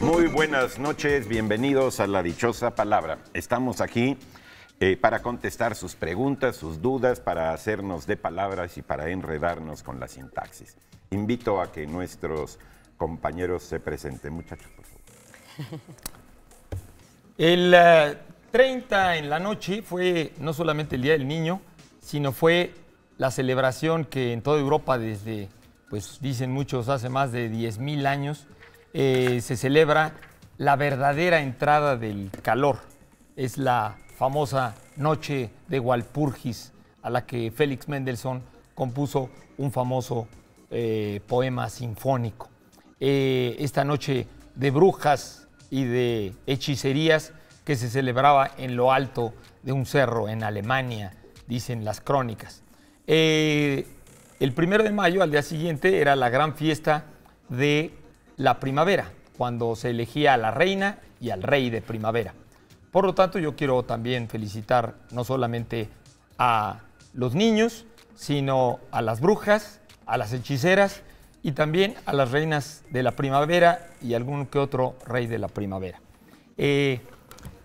Muy buenas noches, bienvenidos a La Dichosa Palabra. Estamos aquí eh, para contestar sus preguntas, sus dudas, para hacernos de palabras y para enredarnos con la sintaxis. Invito a que nuestros compañeros se presenten. Muchachos, por favor. El 30 eh, en la noche fue no solamente el Día del Niño, sino fue la celebración que en toda Europa desde, pues dicen muchos, hace más de 10.000 años, eh, se celebra la verdadera entrada del calor. Es la famosa Noche de Walpurgis, a la que Félix Mendelssohn compuso un famoso eh, poema sinfónico. Eh, esta noche de brujas y de hechicerías que se celebraba en lo alto de un cerro en Alemania, dicen las crónicas. Eh, el primero de mayo, al día siguiente, era la gran fiesta de la primavera, cuando se elegía a la reina y al rey de primavera. Por lo tanto, yo quiero también felicitar no solamente a los niños, sino a las brujas, a las hechiceras y también a las reinas de la primavera y algún que otro rey de la primavera. Eh,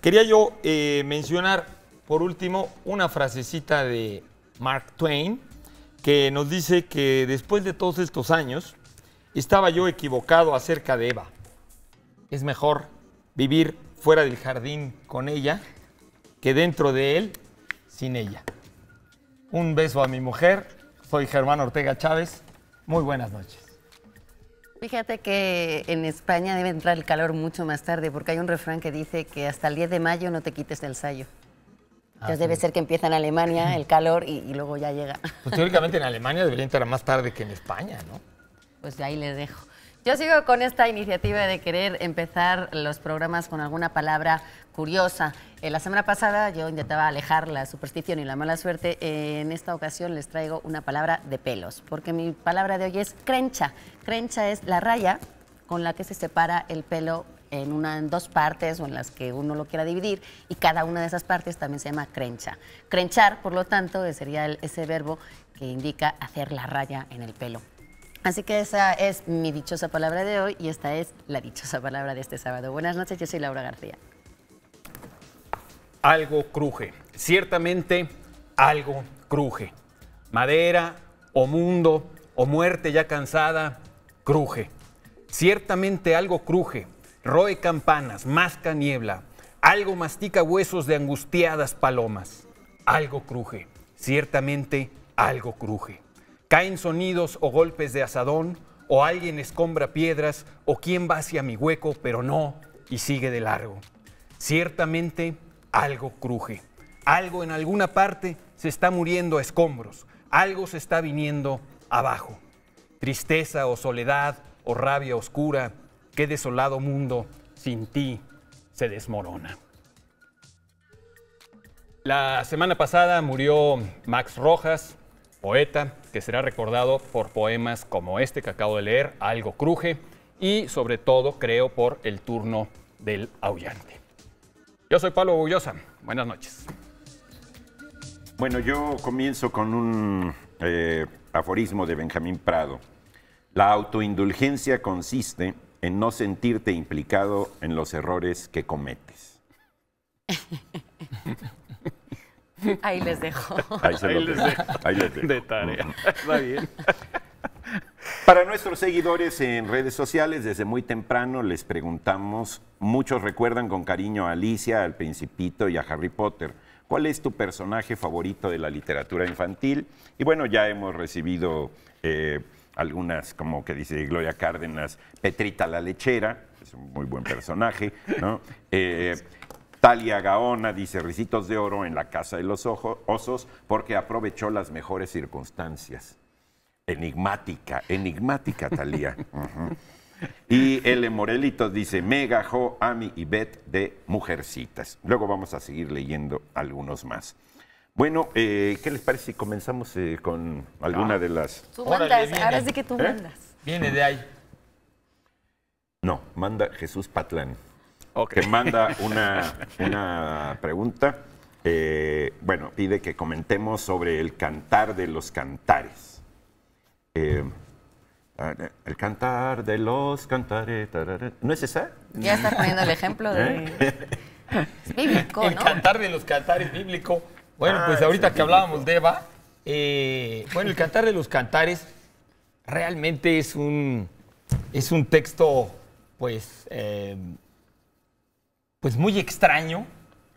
quería yo eh, mencionar, por último, una frasecita de Mark Twain, que nos dice que después de todos estos años, estaba yo equivocado acerca de Eva. Es mejor vivir fuera del jardín con ella que dentro de él sin ella. Un beso a mi mujer. Soy Germán Ortega Chávez. Muy buenas noches. Fíjate que en España debe entrar el calor mucho más tarde porque hay un refrán que dice que hasta el 10 de mayo no te quites del sayo. Ah, Entonces debe ser que empieza en Alemania el calor y, luego ya llega. Pues teóricamente en Alemania debería entrar más tarde que en España, ¿no? Pues de ahí les dejo. Yo sigo con esta iniciativa de querer empezar los programas con alguna palabra curiosa. Eh, la semana pasada yo intentaba alejar la superstición y la mala suerte. Eh, en esta ocasión les traigo una palabra de pelos, porque mi palabra de hoy es crencha. Crencha es la raya con la que se separa el pelo en, una, en dos partes o en las que uno lo quiera dividir y cada una de esas partes también se llama crencha. Crenchar, por lo tanto, sería ese verbo que indica hacer la raya en el pelo. Así que esa es mi dichosa palabra de hoy y esta es la dichosa palabra de este sábado. Buenas noches, yo soy Laura García. Algo cruje, ciertamente algo cruje. Madera o mundo o muerte ya cansada, cruje. Ciertamente algo cruje, roe campanas, masca niebla, algo mastica huesos de angustiadas palomas. Algo cruje, ciertamente algo cruje. Caen sonidos o golpes de asadón, o alguien escombra piedras, o quien va hacia mi hueco, pero no, y sigue de largo. Ciertamente algo cruje, algo en alguna parte se está muriendo a escombros, algo se está viniendo abajo. Tristeza o soledad o rabia oscura, qué desolado mundo sin ti se desmorona. La semana pasada murió Max Rojas, poeta, que será recordado por poemas como este que acabo de leer, Algo Cruje, y sobre todo, creo, por el turno del aullante. Yo soy Pablo Bullosa. Buenas noches. Bueno, yo comienzo con un eh, aforismo de Benjamín Prado. La autoindulgencia consiste en no sentirte implicado en los errores que cometes. Ahí les dejo. Ahí, les, dejo. Ahí les dejo. De tarea. Está bien. Para nuestros seguidores en redes sociales, desde muy temprano les preguntamos, muchos recuerdan con cariño a Alicia, al Principito y a Harry Potter. ¿Cuál es tu personaje favorito de la literatura infantil? Y bueno, ya hemos recibido eh, algunas, como que dice Gloria Cárdenas, Petrita la Lechera, es un muy buen personaje, ¿no? Talia Gaona dice, ricitos de oro en la casa de los osos porque aprovechó las mejores circunstancias. Enigmática, enigmática Talía. Y L. Morelitos dice, Mega, Jo, Ami y Bet de Mujercitas. Luego vamos a seguir leyendo algunos más. Bueno, eh, ¿qué les parece si comenzamos eh, con alguna ah. de las... Tú mandas, que tú ¿Eh? mandas. Viene de ahí. No, manda Jesús Patlán que manda una, una pregunta. Eh, bueno, pide que comentemos sobre el cantar de los cantares. Eh, el cantar de los cantares. ¿No es esa? Ya está poniendo el ejemplo de. Es ¿Eh? bíblico, El cantar de los cantares bíblico. Bueno, ah, pues ahorita que hablábamos de Eva, bueno, el cantar de los cantares realmente es un, es un texto, pues, pues muy extraño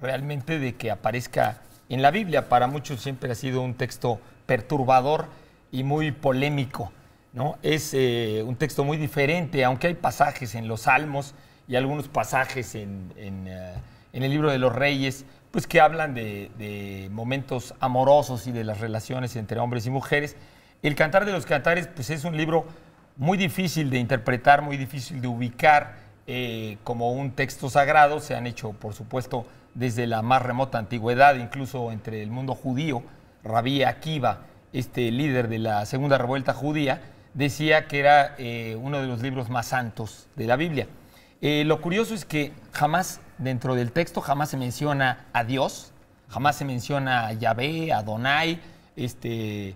realmente de que aparezca en la Biblia. Para muchos siempre ha sido un texto perturbador y muy polémico. ¿no? Es eh, un texto muy diferente, aunque hay pasajes en los Salmos y algunos pasajes en, eh, el libro de los Reyes, pues que hablan de, momentos amorosos y de las relaciones entre hombres y mujeres. El Cantar de los Cantares, pues es un libro muy difícil de interpretar, muy difícil de ubicar eh, como un texto sagrado, se han hecho, por supuesto, desde la más remota antigüedad, incluso entre el mundo judío. Rabí Akiva, este líder de la Segunda Revuelta Judía, decía que era eh, uno de los libros más santos de la Biblia. Eh, lo curioso es que jamás, dentro del texto, jamás se menciona a Dios, jamás se menciona a Yahvé, a Donai Este,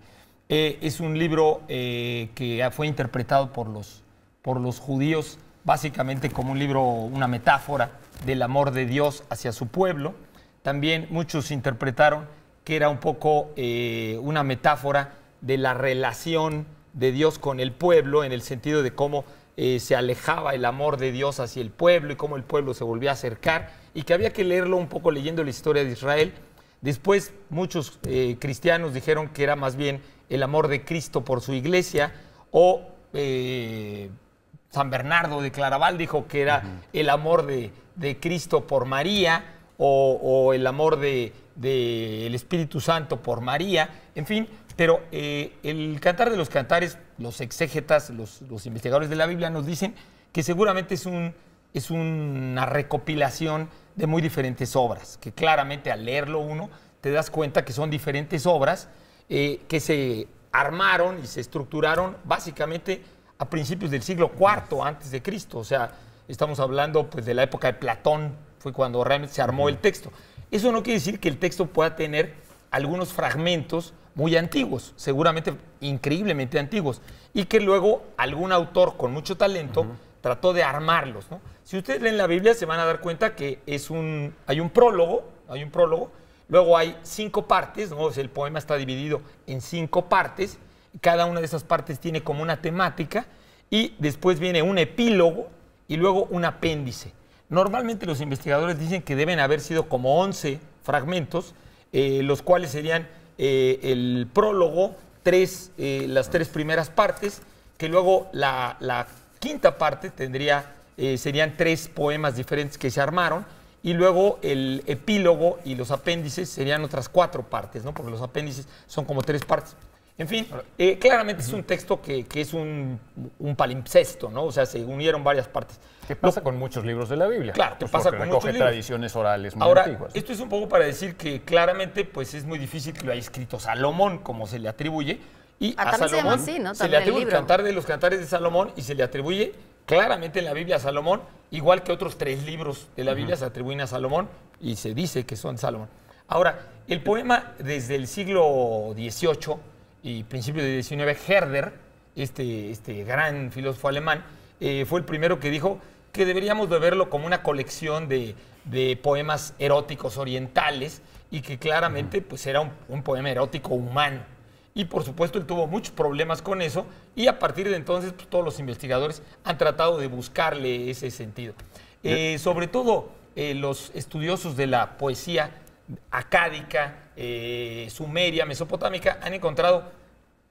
es un libro que fue interpretado por los, por los judíos básicamente como un libro, una metáfora del amor de Dios hacia su pueblo. También muchos interpretaron que era un poco eh, una metáfora de la relación de Dios con el pueblo, en el sentido de cómo eh, se alejaba el amor de Dios hacia el pueblo y cómo el pueblo se volvía a acercar, y que había que leerlo un poco leyendo la historia de Israel. Después muchos eh, cristianos dijeron que era más bien el amor de Cristo por su iglesia o San Bernardo de Claraval dijo que era el amor de, Cristo por María o, el amor del Espíritu Santo por María, en fin, pero eh, el cantar de los cantares, los exégetas, los, investigadores de la Biblia nos dicen que seguramente es, una recopilación de muy diferentes obras, que claramente al leerlo uno te das cuenta que son diferentes obras eh, que se armaron y se estructuraron básicamente a principios del siglo IV antes de Cristo. O sea, estamos hablando pues, de la época de Platón, fue cuando realmente se armó el texto. Eso no quiere decir que el texto pueda tener algunos fragmentos muy antiguos, seguramente increíblemente antiguos, y que luego algún autor con mucho talento trató de armarlos. Si ustedes leen la Biblia se van a dar cuenta que es un, hay un prólogo, hay un prólogo, luego hay cinco partes, ¿no? el poema está dividido en cinco partes, cada una de esas partes tiene como una temática y después viene un epílogo y luego un apéndice. Normalmente los investigadores dicen que deben haber sido como 11 fragmentos, eh, los cuales serían eh, el prólogo, tres, eh, las tres primeras partes, que luego la, la quinta parte tendría, serían tres poemas diferentes que se armaron, y luego el epílogo y los apéndices serían otras cuatro partes, ¿no? porque los apéndices son como tres partes. En fin, eh, claramente es un texto que, es un, palimpsesto, ¿no? O sea, se unieron varias partes. ¿Qué pasa con muchos libros de la Biblia? Claro, ¿qué pues pasa con muchos tradiciones orales Ahora, esto es un poco para decir que claramente pues es muy difícil que lo haya escrito Salomón, como se le atribuye, y ah, a, Salomón ¿no? se le atribuye el, cantar de los cantares de Salomón y se le atribuye claramente en la Biblia a Salomón, igual que otros tres libros de la Biblia se atribuyen a Salomón y se dice que son Salomón. Ahora, el poema desde el siglo XVIII y principio del 19, Herder, este, este gran filósofo alemán, eh, fue el primero que dijo que deberíamos de verlo como una colección de, poemas eróticos orientales y que claramente pues, era un, poema erótico humano. Y por supuesto él tuvo muchos problemas con eso y a partir de entonces pues, todos los investigadores han tratado de buscarle ese sentido. Eh, sobre todo eh, los estudiosos de la poesía acádica, eh, sumeria, mesopotámica, han encontrado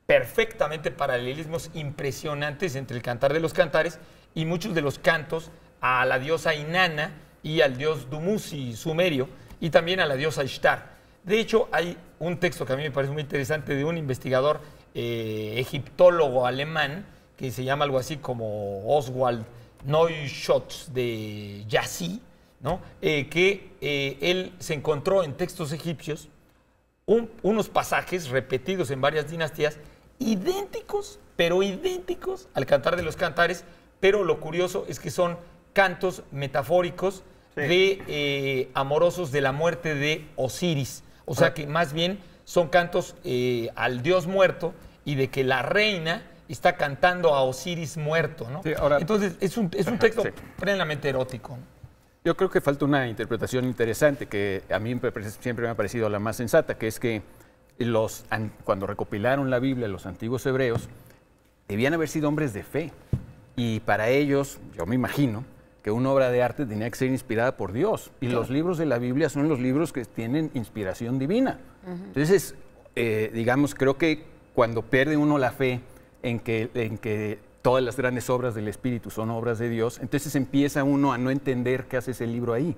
perfectamente paralelismos impresionantes entre el cantar de los cantares y muchos de los cantos a la diosa Inanna y al dios Dumuzi sumerio y también a la diosa Ishtar. De hecho, hay un texto que a mí me parece muy interesante de un investigador eh, egiptólogo alemán que se llama algo así como Oswald Neuschutz de Yassi, ¿no? Eh, que él se encontró en textos egipcios unos pasajes repetidos en varias dinastías, idénticos, pero idénticos al cantar de los cantares, pero lo curioso es que son cantos metafóricos de eh, amorosos de la muerte de Osiris. O sea que más bien son cantos eh, al dios muerto y de que la reina está cantando a Osiris muerto, ¿no? Entonces es un, texto plenamente erótico. ¿no? Yo creo que falta una interpretación interesante que a mí siempre me ha parecido la más sensata, que es que los, cuando recopilaron la Biblia los antiguos hebreos, debían haber sido hombres de fe. Y para ellos, yo me imagino, que una obra de arte tenía que ser inspirada por Dios. Y los libros de la Biblia son los libros que tienen inspiración divina. Entonces, eh, digamos, creo que cuando pierde uno la fe en que, en que todas las grandes obras del Espíritu son obras de Dios, entonces empieza uno a no entender qué hace ese libro ahí.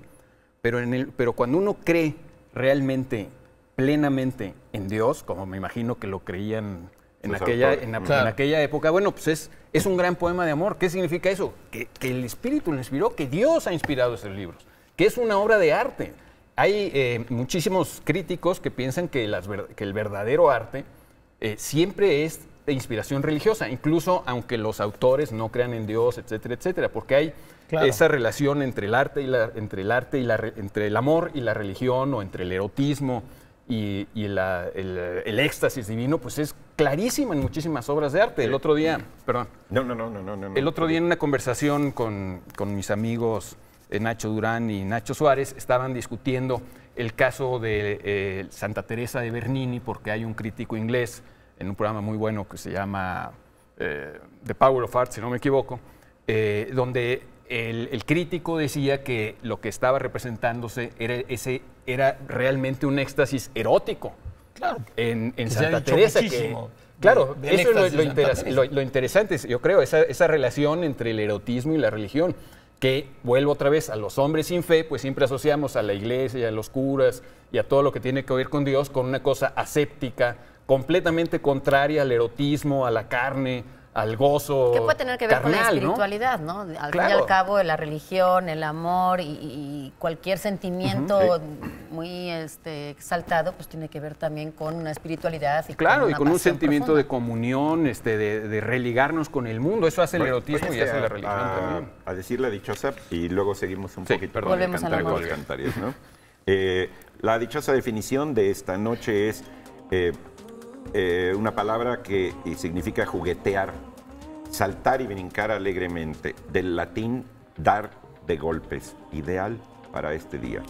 Pero, cuando uno cree realmente, plenamente en Dios, como me imagino que lo creían en, aquella, en, aquella época, bueno, pues es, es un gran poema de amor. ¿Qué significa eso? Que, el Espíritu lo inspiró, que Dios ha inspirado esos libros, que es una obra de arte. Hay eh, muchísimos críticos que piensan que, el verdadero arte eh, siempre es de inspiración religiosa, incluso aunque los autores no crean en Dios, etcétera, etcétera, porque hay esa relación entre el arte y la, entre el arte y la, entre el amor y la religión o entre el erotismo y, el, éxtasis divino, pues es clarísima en muchísimas obras de arte. El otro día, mm. perdón. No, no, no, no, no. el otro día en una conversación con, mis amigos eh, Nacho Durán y Nacho Suárez estaban discutiendo el caso de eh, Santa Teresa de Bernini, porque hay un crítico inglés en un programa muy bueno que se llama eh, The Power of Art, si no me equivoco, eh, donde el, crítico decía que lo que estaba representándose era, ese, era realmente un éxtasis erótico. Claro. En, Santa Teresa. claro, eso es lo, interesante, yo creo, esa, esa relación entre el erotismo y la religión que vuelvo otra vez a los hombres sin fe, pues siempre asociamos a la iglesia, a los curas y a todo lo que tiene que ver con Dios con una cosa aséptica, completamente contraria al erotismo, a la carne, al gozo. ¿Qué puede tener que ver con la espiritualidad, ¿no? Al fin y al cabo, la religión, el amor y, cualquier sentimiento muy este, exaltado, pues tiene que ver también con una espiritualidad. Y claro, y con un sentimiento de comunión, este, de, religarnos con el mundo. Eso hace el erotismo y pues, hace la religión también. A decir la dichosa, y luego seguimos un poquito perdón, volvemos cantar, a la con ¿no? Eh, la dichosa definición de esta noche es. Eh, eh, una palabra que significa juguetear, saltar y brincar alegremente, del latín dar de golpes, ideal para este día.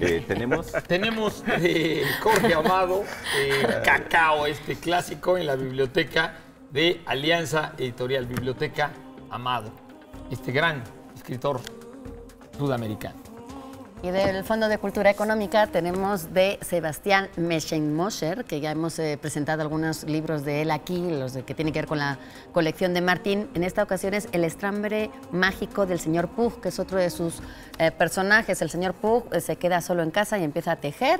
Eh, tenemos tenemos eh, Jorge Amado, eh, Cacao, este clásico en la biblioteca de Alianza Editorial, Biblioteca Amado, este gran escritor sudamericano. Y del Fondo de Cultura Económica tenemos de Sebastián Mosher, que ya hemos eh, presentado algunos libros de él aquí, los de, que tienen que ver con la colección de Martín. En esta ocasión es El estrambre mágico del señor Pug, que es otro de sus eh, personajes. El señor Pug eh, se queda solo en casa y empieza a tejer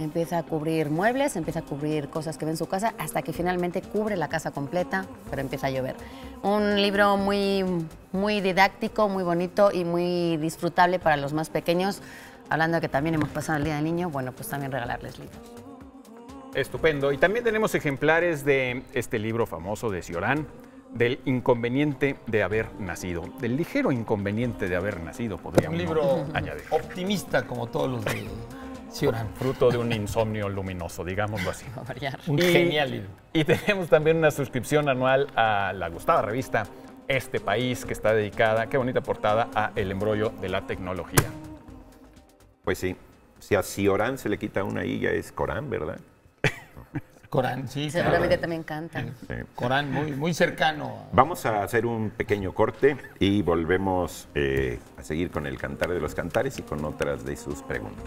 Empieza a cubrir muebles, empieza a cubrir cosas que ve en su casa, hasta que finalmente cubre la casa completa, pero empieza a llover. Un libro muy, muy didáctico, muy bonito y muy disfrutable para los más pequeños. Hablando de que también hemos pasado el Día del Niño, bueno, pues también regalarles libros. Estupendo. Y también tenemos ejemplares de este libro famoso de Ciorán, del inconveniente de haber nacido, del ligero inconveniente de haber nacido, podríamos Un libro optimista como todos los libros. Fruto de un insomnio luminoso, digámoslo así. genial. Y tenemos también una suscripción anual a la gustada revista Este País, que está dedicada, qué bonita portada, a el embrollo de la tecnología. Pues sí, si a Ciorán se le quita una I, ya es Corán, ¿verdad? Corán, sí. Seguramente también cantan. Corán, muy, muy cercano. Vamos a hacer un pequeño corte y volvemos eh, a seguir con el cantar de los cantares y con otras de sus preguntas.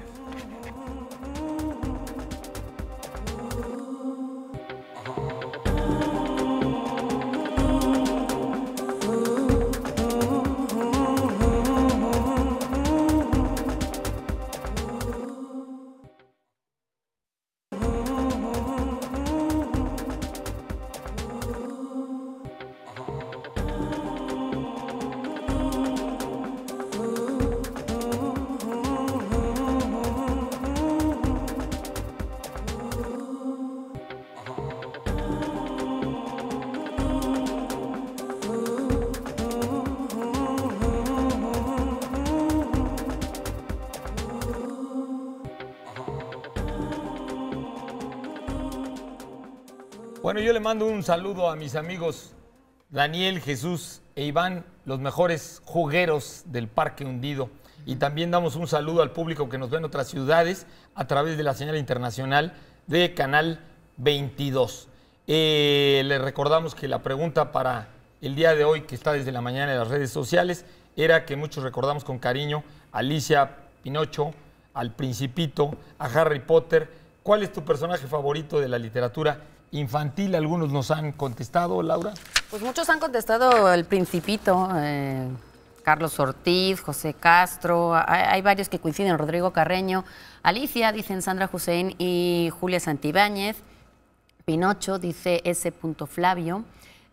mando un saludo a mis amigos Daniel, Jesús e Iván, los mejores jugueros del Parque Hundido. Y también damos un saludo al público que nos ve en otras ciudades a través de la señal internacional de Canal 22. Eh, les recordamos que la pregunta para el día de hoy, que está desde la mañana en las redes sociales, era que muchos recordamos con cariño a Alicia Pinocho, al Principito, a Harry Potter. ¿Cuál es tu personaje favorito de la literatura infantil, algunos nos han contestado, Laura. Pues muchos han contestado El Principito, eh, Carlos Ortiz, José Castro, hay, varios que coinciden, Rodrigo Carreño, Alicia, dicen Sandra Hussein y Julia Santibáñez, Pinocho, dice S. Flavio,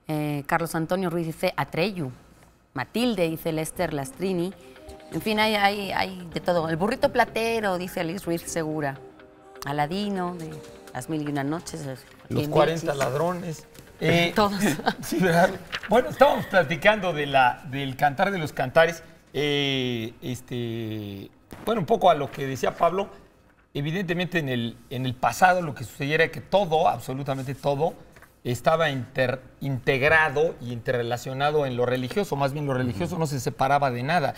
eh, Carlos Antonio Ruiz dice Atreyu, Matilde, dice Lester Lastrini, en fin, hay, hay de todo. El burrito platero, dice Alice Ruiz Segura, Aladino, de... Las Mil y Una Noches. Los 40 ladrones. Todos. Eh, bueno, estábamos platicando de la, del cantar de los cantares. Eh, este, bueno, un poco a lo que decía Pablo. Evidentemente en el, en el pasado lo que sucediera era que todo, absolutamente todo, estaba integrado y interrelacionado en lo religioso. Más bien lo religioso no se separaba de nada.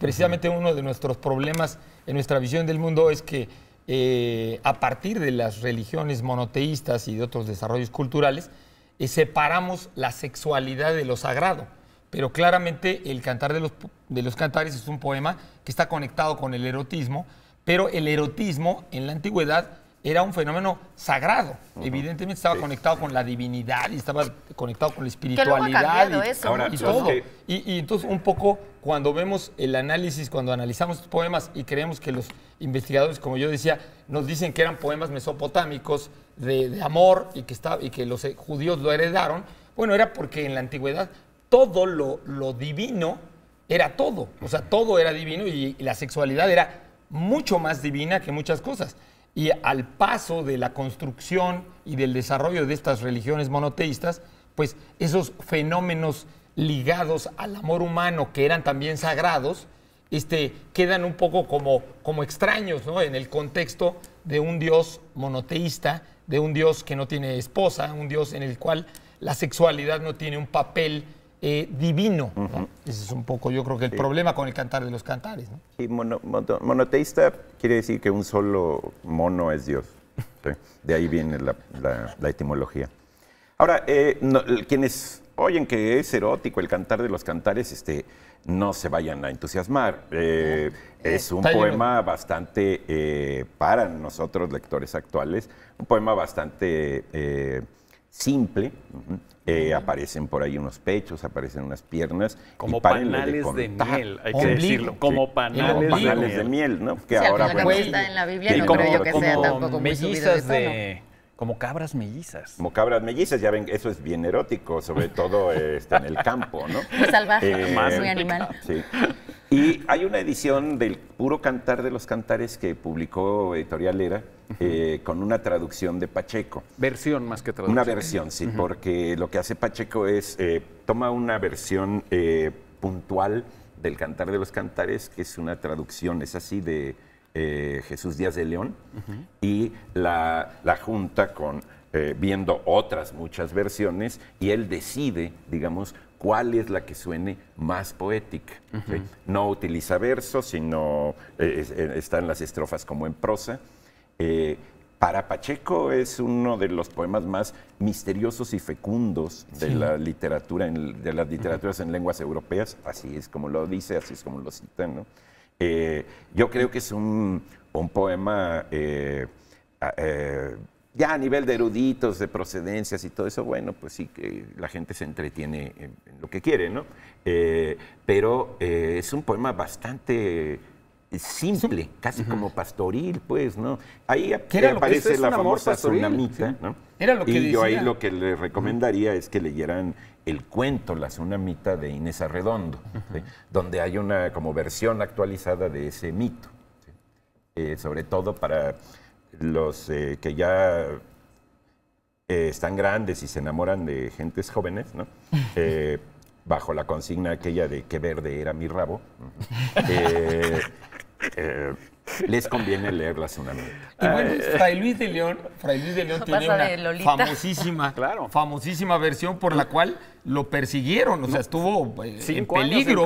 Precisamente uno de nuestros problemas en nuestra visión del mundo es que eh, a partir de las religiones monoteístas y de otros desarrollos culturales, eh, separamos la sexualidad de lo sagrado. Pero claramente el Cantar de los, de los Cantares es un poema que está conectado con el erotismo, pero el erotismo en la antigüedad era un fenómeno sagrado. Evidentemente estaba conectado con la divinidad y estaba conectado con la espiritualidad y, todo. Y, entonces un poco cuando vemos el análisis, cuando analizamos estos poemas y creemos que los investigadores, como yo decía, nos dicen que eran poemas mesopotámicos de, amor y que, estaba, y que los judíos lo heredaron, bueno, era porque en la antigüedad todo lo, divino era todo. O sea, todo era divino y la sexualidad era mucho más divina que muchas cosas y al paso de la construcción y del desarrollo de estas religiones monoteístas, pues esos fenómenos ligados al amor humano que eran también sagrados, este, quedan un poco como, como extraños en el contexto de un dios monoteísta, de un dios que no tiene esposa, un dios en el cual la sexualidad no tiene un papel eh, divino. Ese es un poco, yo creo que el problema con el cantar de los cantares. monoteísta quiere decir que un solo mono es Dios. De ahí viene la, etimología. Ahora, eh, quienes oyen que es erótico el cantar de los cantares, este, no se vayan a entusiasmar. Eh, es un poema bastante, para nosotros lectores actuales, un poema bastante simple, eh, aparecen por ahí unos pechos, aparecen unas piernas. Como panales de, miel, hay que decirlo. Como panales, como panales de, miel. ¿no? Que ahora, que bueno, pues está en la Biblia, no creo yo que sea tampoco muy de, de como cabras mellizas. Como cabras mellizas, ya ven, eso es bien erótico, sobre todo está en el campo, ¿no? Muy salvaje, más eh, muy animal. Y hay una edición del Puro Cantar de los Cantares que publicó Editorial Era eh, con una traducción de Pacheco. Versión más que traducción. Una versión, sí, porque lo que hace Pacheco es, eh, toma una versión puntual del Cantar de los Cantares, que es una traducción, es así de eh, Jesús Díaz de León y la, junta con eh, viendo otras muchas versiones y él decide, digamos, cuál es la que suene más poética. No utiliza versos, sino eh, están las estrofas como en prosa. para Pacheco es uno de los poemas más misteriosos y fecundos de la literatura, de las literaturas en lenguas europeas, así es como lo dice, así es como lo cita, ¿no? Eh, yo creo que es un, poema eh, eh, ya a nivel de eruditos, de procedencias y todo eso, bueno, pues sí que la gente se entretiene en, lo que quiere, ¿no? pero es un poema bastante simple, casi como pastoril, pues, ¿no? Ahí aparece la famosa pastoril, ¿no? y yo ahí lo que le recomendaría es que leyeran el cuento La mitad de Inés Arredondo, donde hay una como versión actualizada de ese mito, eh, sobre todo para los eh, que ya eh, están grandes y se enamoran de gentes jóvenes, bajo la consigna aquella de que verde era mi rabo. les conviene leerlas una vez. Y bueno, eh, Fray Luis de León, Fray Luis de León tiene una famosísima, famosísima versión por la cual lo persiguieron, o sea, eh, estuvo en peligro.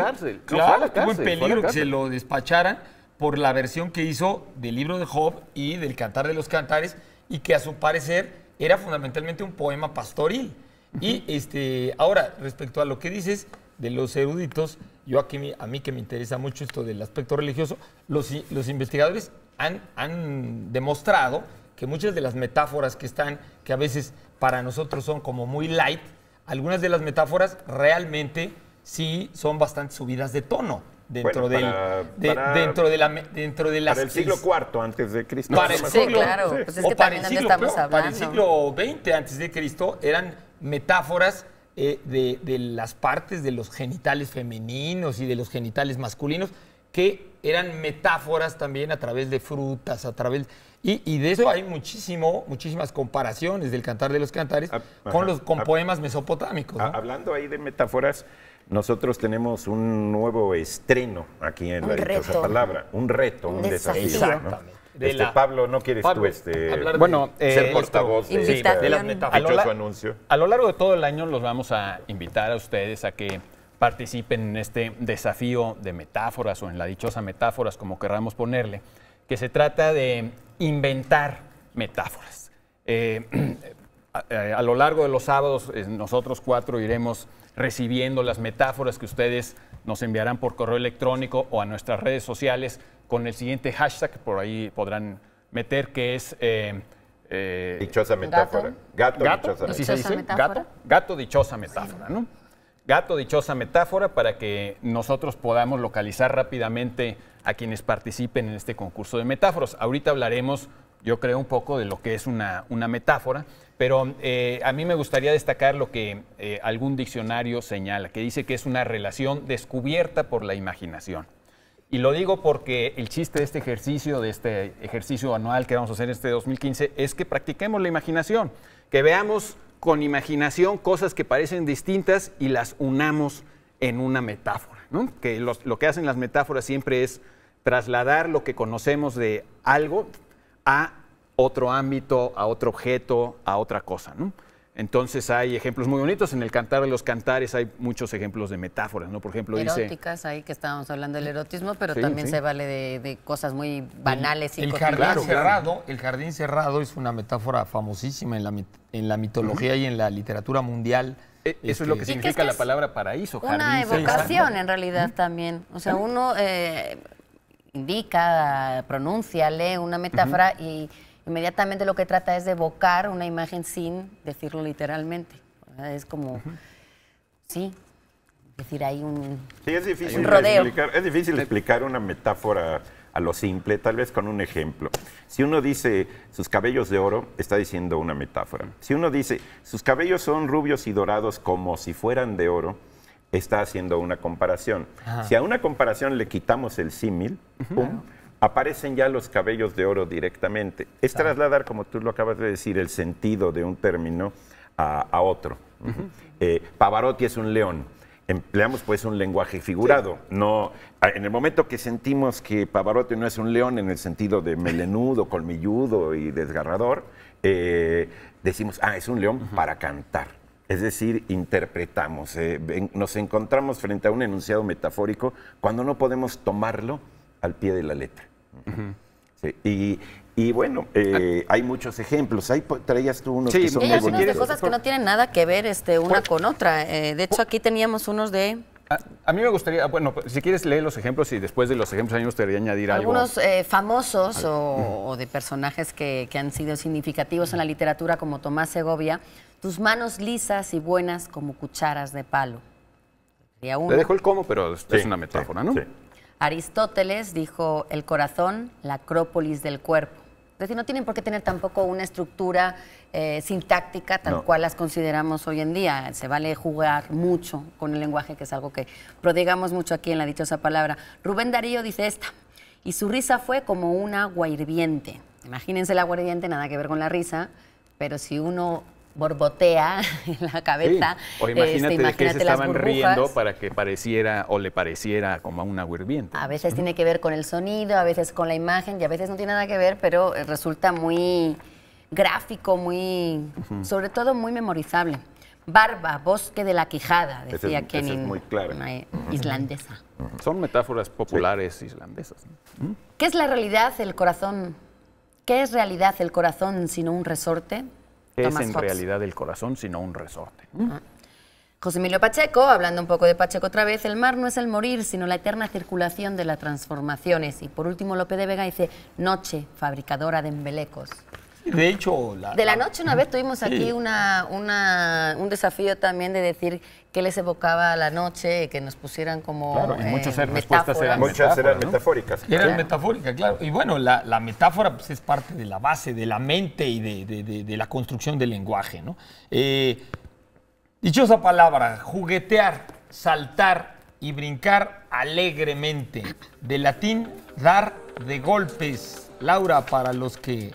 claro, estuvo en peligro que se lo despacharan por la versión que hizo del libro de Job y del Cantar de los Cantares y que a su parecer era fundamentalmente un poema pastoril. Y este, ahora, respecto a lo que dices de los eruditos, yo aquí, a mí que me interesa mucho esto del aspecto religioso, los, los investigadores han, demostrado que muchas de las metáforas que están, que a veces para nosotros son como muy light, algunas de las metáforas realmente sí son bastante subidas de tono dentro de, dentro de la dentro de la siglo IV antes de Cristo para el siglo, sí, claro o estamos hablando. para el siglo XX antes de Cristo eran metáforas eh, de, las partes de los genitales femeninos y de los genitales masculinos, que eran metáforas también a través de frutas, a través... Y, de eso hay muchísimo, muchísimas comparaciones del Cantar de los Cantares ah, con, los, con ah, poemas mesopotámicos. Ah, hablando ahí de metáforas, nosotros tenemos un nuevo estreno aquí en la palabra, un reto, un, desafío. Este, Pablo, ¿no quieres tú este, bueno, ser eh, portavoz de, a lo, anuncio? A lo largo de todo el año los vamos a invitar a ustedes a que participen en este desafío de metáforas o en la dichosa metáforas, como querramos ponerle, que se trata de inventar metáforas. Eh, eh, a, lo largo de los sábados, nosotros cuatro iremos recibiendo las metáforas que ustedes nos enviarán por correo electrónico o a nuestras redes sociales con el siguiente hashtag, por ahí podrán meter, que es... Eh, eh, dichosa metáfora. Gato, dichosa, metáfora. Gato, gato, dichosa metáfora, ¿no? Gato dichosa metáfora para que nosotros podamos localizar rápidamente a quienes participen en este concurso de metáforos Ahorita hablaremos yo creo, un poco de lo que es una, metáfora, pero eh, a mí me gustaría destacar lo que eh, algún diccionario señala, que dice que es una relación descubierta por la imaginación. Y lo digo porque el chiste de este ejercicio, de este ejercicio anual que vamos a hacer este 2015, es que practiquemos la imaginación, que veamos con imaginación cosas que parecen distintas y las unamos en una metáfora. Que lo que hacen las metáforas siempre es trasladar lo que conocemos de algo, a otro ámbito, a otro objeto, a otra cosa. ¿no? Entonces hay ejemplos muy bonitos. En el cantar de los cantares hay muchos ejemplos de metáforas, ¿no? Por ejemplo, Eróticas, ahí que estábamos hablando del erotismo, pero también se vale de, cosas muy banales y El jardín cerrado, el jardín cerrado es una metáfora famosísima en la, mitología y en la literatura mundial. E, eso es lo que este, significa la palabra paraíso. Jardín, una evocación en realidad también. O sea, uno eh, indica, pronuncia, lee una metáfora y inmediatamente lo que trata es de evocar una imagen sin decirlo literalmente. Es como, sí, decir, hay un, rodeo. es difícil explicar una metáfora a lo simple, tal vez con un ejemplo. Si uno dice sus cabellos de oro, está diciendo una metáfora. Si uno dice sus cabellos son rubios y dorados como si fueran de oro, está haciendo una comparación. Si a una comparación le quitamos el símil, aparecen ya los cabellos de oro directamente. Es trasladar, como tú lo acabas de decir, el sentido de un término a, otro. Eh, Pavarotti es un león. Empleamos pues un lenguaje figurado. No, en el momento que sentimos que Pavarotti no es un león en el sentido de melenudo, colmilludo y desgarrador, eh, decimos, ah, es un león para cantar. Es decir, interpretamos, eh, nos encontramos frente a un enunciado metafórico cuando no podemos tomarlo al pie de la letra. y, bueno, eh, hay muchos ejemplos. Hay traías tú unos que son muy de cosas que no tienen nada que ver este, una con otra. Eh, de hecho, aquí teníamos unos de a, mí me gustaría, ah, bueno, si quieres leer los ejemplos y después de los ejemplos a mí me gustaría añadir Algunos, algo. Algunos eh, famosos o, de personajes que, han sido significativos en la literatura como Tomás Segovia, tus manos lisas y buenas como cucharas de palo. te dejo el cómo, pero es una metáfora, ¿no? Aristóteles dijo el corazón, la acrópolis del cuerpo. Es decir, no tienen por qué tener tampoco una estructura eh, sintáctica tal cual las consideramos hoy en día. Se vale jugar mucho con el lenguaje, que es algo que prodigamos mucho aquí en la dichosa palabra. Rubén Darío dice esta, y su risa fue como un agua hirviente. Imagínense el agua hirviente, nada que ver con la risa, pero si uno borbotea en la cabeza. O este, imagínate, que se estaban riendo para que pareciera o le pareciera como a una hirviente. A veces tiene que ver con el sonido, a veces con la imagen y a veces no tiene nada que ver, pero eh, resulta muy gráfico, muy, sobre todo muy memorizable. Barba, bosque de la quijada, decía Kenny. es muy eh, islandesa. Son metáforas populares islandesas. ¿Mm? ¿Qué es la realidad, el corazón? ¿Qué es realidad el corazón sino un resorte? ¿Qué es en realidad el corazón sino un resorte? Ah. José Emilio Pacheco, hablando un poco de Pacheco otra vez, el mar no es el morir, sino la eterna circulación de las transformaciones. Y por último, Lope de Vega dice, noche, fabricadora de embelecos. De hecho, la, de la noche una vez tuvimos aquí una, un desafío también de decir qué les evocaba la noche, que nos pusieran como claro, eh, muchas respuestas eran muchas eran metafóricas. claro. Y bueno, la, metáfora pues, es parte de la base de la mente y de, la construcción del lenguaje, ¿no? Eh, dichosa palabra, juguetear, saltar y brincar alegremente. De latín, dar de golpes. Laura, para los que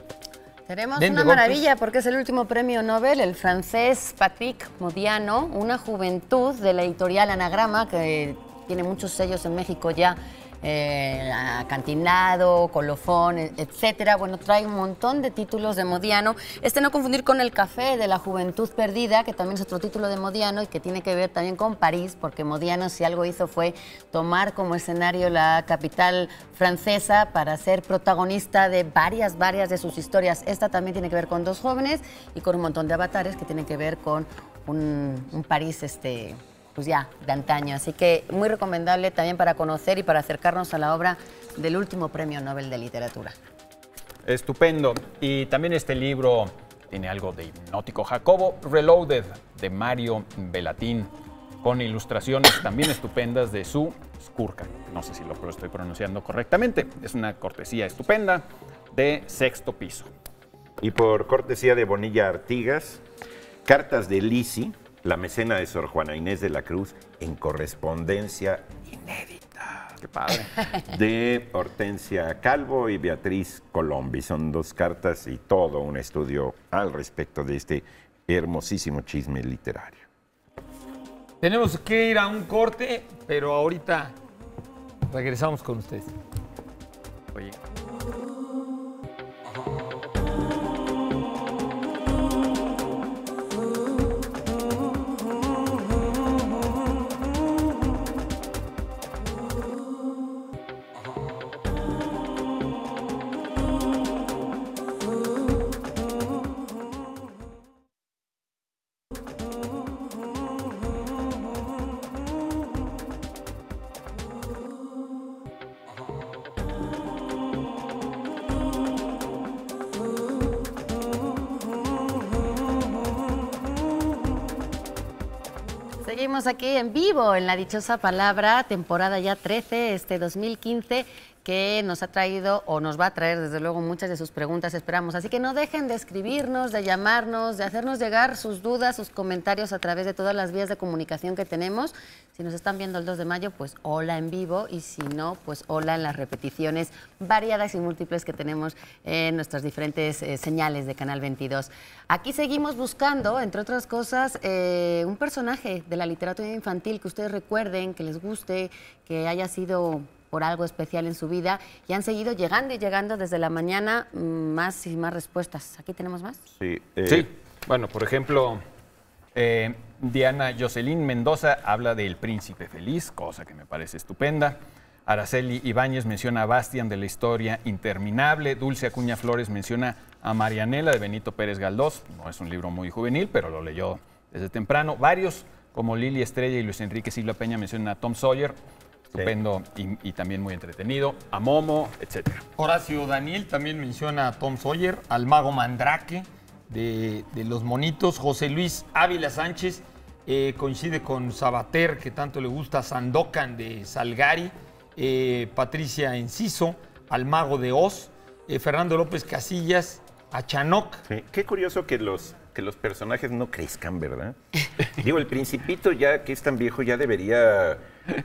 tenemos una pues. maravilla porque es el último premio Nobel, el francés Patrick Modiano, una juventud de la editorial Anagrama que tiene muchos sellos en México ya eh, Acantinado, Colofón, e-, etcétera. Bueno, trae un montón de títulos de Modiano. Este no confundir con El Café de la Juventud Perdida, que también es otro título de Modiano y que tiene que ver también con París, porque Modiano si algo hizo fue tomar como escenario la capital francesa para ser protagonista de varias, varias de sus historias. Esta también tiene que ver con dos jóvenes y con un montón de avatares que tienen que ver con un, un París este, pues ya, de antaño. Así que muy recomendable también para conocer y para acercarnos a la obra del último premio Nobel de Literatura. Estupendo. Y también este libro tiene algo de hipnótico. Jacobo Reloaded, de Mario Belatín, con ilustraciones también estupendas de su Skurka. No sé si lo estoy pronunciando correctamente. Es una cortesía estupenda de sexto piso. Y por cortesía de Bonilla Artigas, Cartas de Lisi, la mecena de Sor Juana Inés de la Cruz en correspondencia inédita. Qué padre. De Hortensia Calvo y Beatriz Colombi. Son dos cartas y todo un estudio al respecto de este hermosísimo chisme literario. Tenemos que ir a un corte, pero ahorita regresamos con ustedes. Oye. en la dichosa palabra, temporada ya 13, este 2015, que nos ha traído o nos va a traer desde luego muchas de sus preguntas, esperamos. Así que no dejen de escribirnos, de llamarnos, de hacernos llegar sus dudas, sus comentarios a través de todas las vías de comunicación que tenemos. Si nos están viendo el 2 de mayo, pues hola en vivo y si no, pues hola en las repeticiones variadas y múltiples que tenemos en nuestras diferentes eh, señales de Canal 22. Aquí seguimos buscando, entre otras cosas, eh, un personaje de la literatura infantil que ustedes recuerden, que les guste, que haya sido por algo especial en su vida y han seguido llegando y llegando desde la mañana mm, más y más respuestas. ¿Aquí tenemos más? Sí. Eh, bueno, por ejemplo, eh, Diana Jocelyn Mendoza habla del príncipe feliz, cosa que me parece estupenda. Araceli Ibáñez menciona a Bastian de la historia interminable. Dulce Acuña Flores menciona a Marianela de Benito Pérez Galdós. No es un libro muy juvenil, pero lo leyó desde temprano. Varios, como Lili Estrella y Luis Enrique Silva Peña, mencionan a Tom Sawyer. Estupendo y, también muy entretenido. A Momo, etc. Horacio Daniel también menciona a Tom Sawyer, al mago Mandrake de, los monitos. José Luis Ávila Sánchez eh, coincide con Sabater, que tanto le gusta, Sandokan de Salgari, eh, Patricia Enciso, al mago de Oz, eh, Fernando López Casillas, a Chanoc. Qué curioso que los que los personajes no crezcan, ¿verdad? Digo, el principito ya que es tan viejo ya debería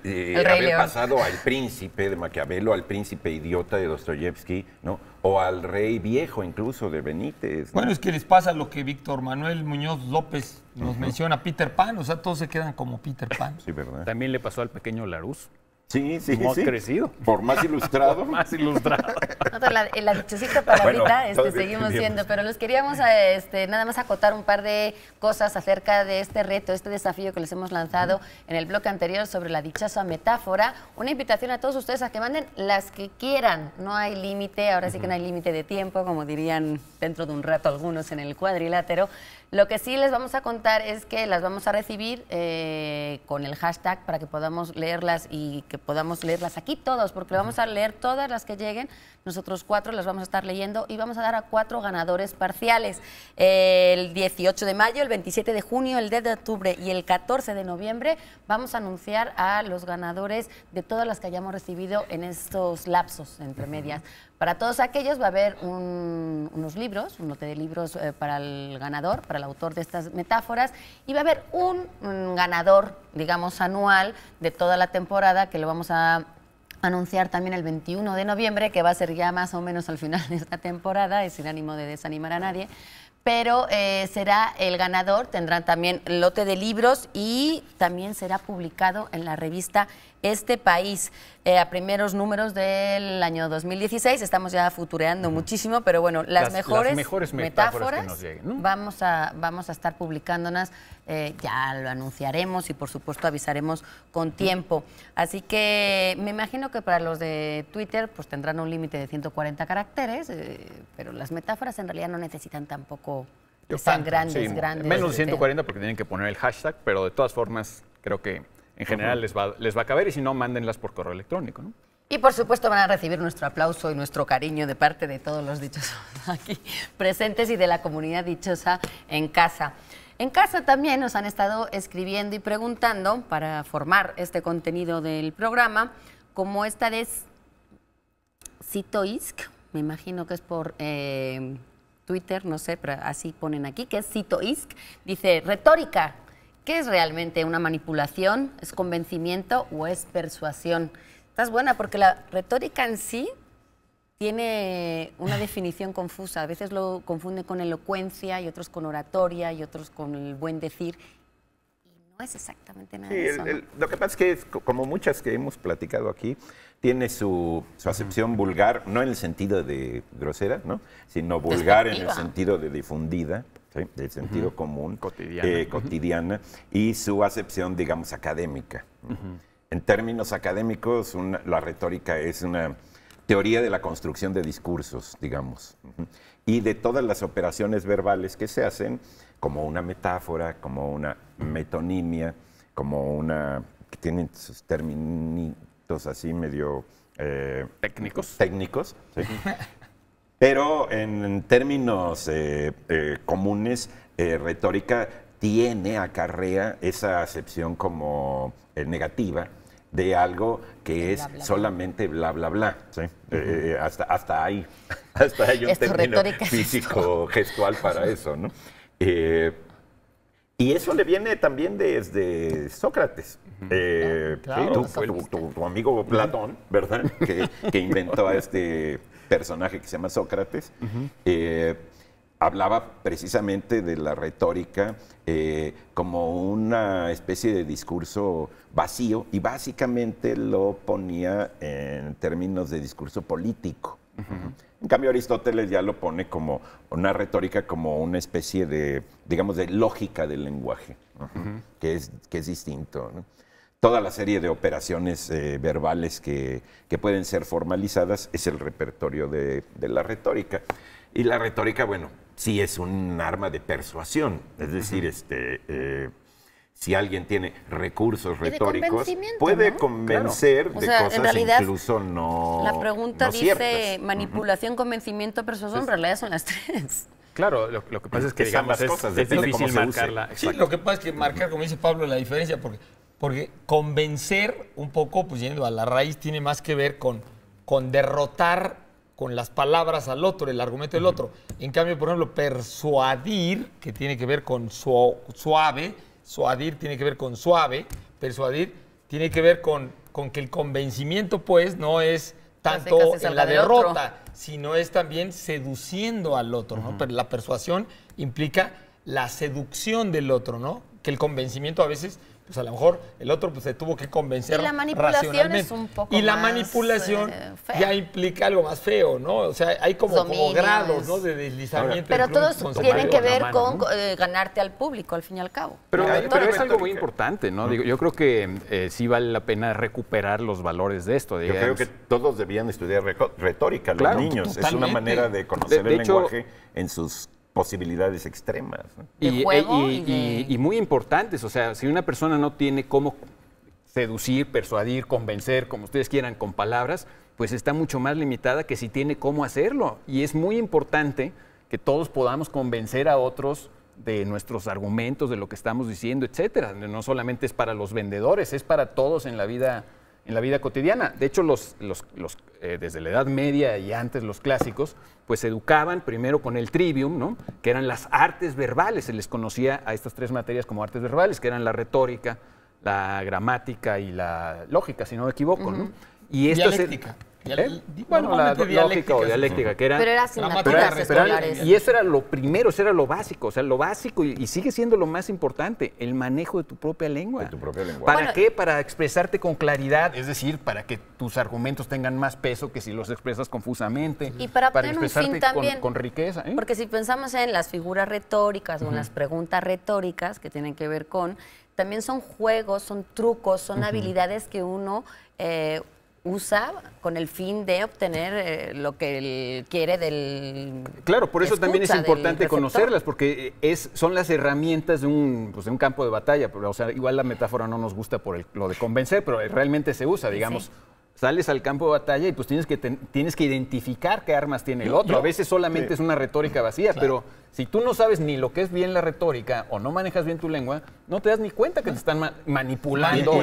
eh, haber pasado al príncipe de Maquiavelo, al príncipe idiota de Dostoyevsky, ¿no? O al rey viejo incluso de Benítez. Bueno, es que les pasa lo que Víctor Manuel Muñoz López nos menciona, Peter Pan, o sea, todos se quedan como Peter Pan. Sí, ¿verdad? También le pasó al pequeño Laruz. Sí, sí, Hemos crecido. Por más ilustrado. más ilustrado. la, dichosita palabrita este, seguimos siendo, pero les queríamos este, nada más acotar un par de cosas acerca de este reto, este desafío que les hemos lanzado en el bloque anterior sobre la dichosa metáfora. Una invitación a todos ustedes a que manden las que quieran. No hay límite, ahora sí que no hay límite de tiempo, como dirían dentro de un rato algunos en el cuadrilátero. Lo que sí les vamos a contar es que las vamos a recibir eh, con el hashtag para que podamos leerlas y que podamos leerlas aquí todos, porque vamos a leer todas las que lleguen. Nosotros cuatro las vamos a estar leyendo y vamos a dar a cuatro ganadores parciales. El 18 de mayo, el 27 de junio, el 10 de octubre y el 14 de noviembre vamos a anunciar a los ganadores de todas las que hayamos recibido en estos lapsos entre medias. Para todos aquellos va a haber unos libros, un lote de libros eh, para el ganador, para el autor de estas metáforas, y va a haber un, ganador, digamos, anual de toda la temporada que lo vamos a anunciar también el 21 de noviembre, que va a ser ya más o menos al final de esta temporada, es sin ánimo de desanimar a nadie, pero eh, será el ganador, tendrán también lote de libros y también será publicado en la revista este país. Eh, a primeros números del año 2016, estamos ya futureando muchísimo, pero bueno, las, mejores, metáforas, vamos, a, vamos a estar publicándolas, eh, ya lo anunciaremos y por supuesto avisaremos con tiempo. Así que me imagino que para los de Twitter pues tendrán un límite de 140 caracteres, eh, pero las metáforas en realidad no necesitan tampoco... tan grandes, grandes. Menos de 140 este, porque tienen que poner el hashtag, pero de todas formas creo que en general les, va, les va a caber y si no, mándenlas por correo electrónico. Y por supuesto van a recibir nuestro aplauso y nuestro cariño de parte de todos los dichosos aquí presentes y de la comunidad dichosa en casa. En casa también nos han estado escribiendo y preguntando para formar este contenido del programa, como esta vez Citoisk, me imagino que es por eh, Twitter, no sé, así ponen aquí, que es Citoisk, dice retórica, ¿Qué es realmente una manipulación? ¿Es convencimiento o es persuasión? Estás buena porque la retórica en sí tiene una definición confusa. A veces lo confunden con elocuencia y otros con oratoria y otros con el buen decir. Y no es exactamente nada de eso. lo que pasa es que, como muchas que hemos platicado aquí, tiene su, acepción vulgar, no en el sentido de grosera, ¿no? sino vulgar en el sentido de difundida del sentido común, eh, cotidiana, y su acepción, digamos, académica. En términos académicos, la retórica es una teoría de la construcción de discursos, digamos, y de todas las operaciones verbales que se hacen, como una metáfora, como una metonimia, como una que tienen sus terminitos así medio eh, técnicos, técnicos, ¿sí? Pero en términos eh, eh, comunes, eh, retórica tiene, acarrea esa acepción como negativa de algo que es solamente bla, bla, bla. ¿sí? hasta, hasta ahí, hasta hay un término físico, gestual para eso, ¿no? y eso le viene también desde Sócrates. tu, amigo Platón, ¿verdad? Que, que inventó a este personaje que se llama Sócrates, eh, hablaba precisamente de la retórica eh, como una especie de discurso vacío y básicamente lo ponía en términos de discurso político. En cambio, Aristóteles ya lo pone como una retórica, como una especie de, digamos, de lógica del lenguaje, que, es, distinto toda la serie de operaciones eh, verbales que, pueden ser formalizadas es el repertorio de, la retórica. Y la retórica, bueno, sí es un arma de persuasión, es decir, este, eh, si alguien tiene recursos retóricos, puede convencer de cosas en incluso no. La pregunta dice manipulación, convencimiento, persuasión, pero en realidad son las tres. Claro, lo, que pasa es que digamos, es difícil marcarla. Sí, lo que pasa es que marcar, como dice Pablo, la diferencia, porque porque convencer un poco, pues yendo a la raíz, tiene más que ver con, con derrotar con las palabras al otro, el argumento del otro. En cambio, por ejemplo, persuadir, que tiene que ver con suave, suadir tiene que ver con suave, persuadir tiene que ver con, con que el convencimiento, pues, no es tanto en la derrota, sino es también seduciendo al otro, ¿no? Pero la persuasión implica la seducción del otro, ¿no? Que el convencimiento a veces pues a lo mejor el otro pues, se tuvo que convencer y la manipulación Es un poco y la manipulación eh, ya implica algo más feo, ¿no? O sea, hay como, grados de deslizamiento. Pero todos tienen que ver con eh, ganarte al público, al fin y al cabo. Pero, es algo muy importante, ¿no? Digo, yo creo que eh, sí vale la pena recuperar los valores de esto. Yo creo que todos debían estudiar retórica, los niños. Es una manera de conocer el lenguaje en sus posibilidades extremas. Y, eh, y, muy importantes, o sea, si una persona no tiene cómo seducir, persuadir, convencer, como ustedes quieran, con palabras, pues está mucho más limitada que si tiene cómo hacerlo. Y es muy importante que todos podamos convencer a otros de nuestros argumentos, de lo que estamos diciendo, etcétera. No solamente es para los vendedores, es para todos en la vida en la vida cotidiana. De hecho, los, los, eh, desde la Edad Media y antes los clásicos, pues se educaban primero con el trivium, ¿no? que eran las artes verbales, se les conocía a estas tres materias como artes verbales, que eran la retórica, la gramática y la lógica, si no me equivoco. ¿no? Y esto es... ¿Eh? Bueno, la dialéctica, o dialéctica, que era, pero era asignaturas escolares. y eso era lo primero, eso era lo básico, o sea, lo básico y, sigue siendo lo más importante, el manejo de tu propia lengua. De tu propia lengua. ¿Para qué? Para expresarte con claridad, es decir, para que tus argumentos tengan más peso que si los expresas confusamente. Y para, para expresarte Con, riqueza. ¿eh? Porque si pensamos en las figuras retóricas o en las preguntas retóricas que tienen que ver con, también son juegos, son trucos, son habilidades que uno... Eh, usa con el fin de obtener eh, lo que él quiere del... Claro, por eso también es importante conocerlas, porque eh, es, son las herramientas de un, pues, de un campo de batalla. o sea, igual la metáfora no nos gusta por lo de convencer, pero eh, realmente se usa, digamos sales al campo de batalla y pues tienes que, tienes que identificar qué armas tiene el otro. a veces solamente es una retórica vacía, pero si tú no sabes ni lo que es bien la retórica o no manejas bien tu lengua, no te das ni cuenta que te están manipulando.